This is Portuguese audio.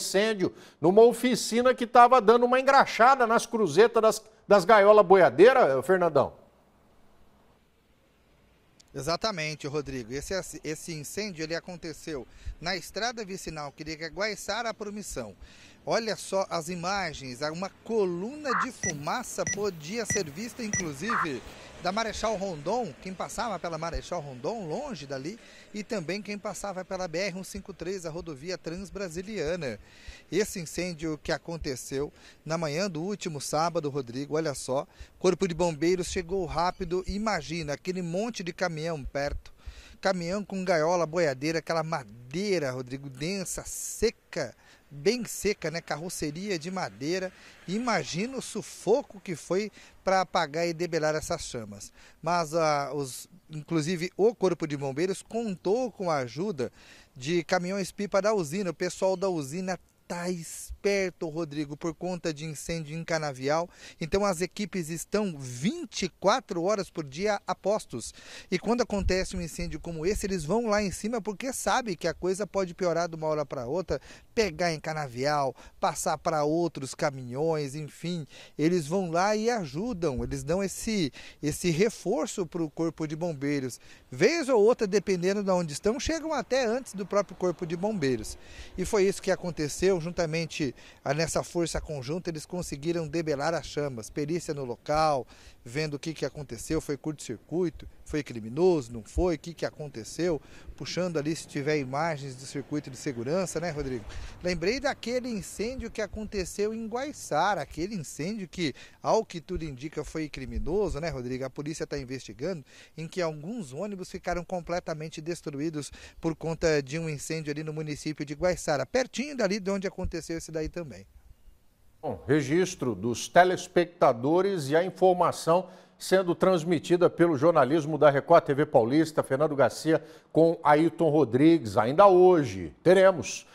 incêndio numa oficina que estava dando uma engraxada nas cruzetas das, das gaiolas boiadeiras, Fernandão. Exatamente, Rodrigo. Esse, esse incêndio ele aconteceu na estrada vicinal que liga Guaiçara à Promissão. Olha só as imagens, é uma coluna de fumaça podia ser vista inclusive da Marechal Rondon, quem passava pela Marechal Rondon, longe dali, e também quem passava pela BR-153, a rodovia transbrasiliana. Esse incêndio que aconteceu na manhã do último sábado, Rodrigo, olha só, Corpo de Bombeiros chegou rápido, imagina aquele monte de caminhão perto Caminhão com gaiola, boiadeira, aquela madeira, Rodrigo, densa, seca, bem seca, né? Carroceria de madeira. Imagina o sufoco que foi para apagar e debelar essas chamas. Mas ah, os, inclusive o Corpo de Bombeiros contou com a ajuda de caminhões-pipa da usina. O pessoal da usina está esperando perto, Rodrigo, por conta de incêndio em canavial. Então as equipes estão 24 horas por dia a postos. E quando acontece um incêndio como esse, eles vão lá em cima porque sabe que a coisa pode piorar de uma hora para outra, pegar em canavial, passar para outros caminhões, enfim, eles vão lá e ajudam, eles dão esse esse reforço para o corpo de bombeiros. Vez ou outra, dependendo de onde estão, chegam até antes do próprio corpo de bombeiros. E foi isso que aconteceu juntamente nessa força conjunta eles conseguiram debelar as chamas. Perícia no local, vendo o que, que aconteceu, foi curto-circuito, foi criminoso, não foi, o que, que aconteceu, puxando ali se tiver imagens do circuito de segurança, né, Rodrigo? Lembrei daquele incêndio que aconteceu em Guaiçara, aquele incêndio que, ao que tudo indica, foi criminoso, né, Rodrigo? A polícia está investigando, em que alguns ônibus ficaram completamente destruídos por conta de um incêndio ali no município de Guaiçara, pertinho dali de onde aconteceu esse daí também. Bom, registro dos telespectadores e a informação sendo transmitida pelo jornalismo da Record TV Paulista, Fernando Garcia, com Ailton Rodrigues. Ainda hoje teremos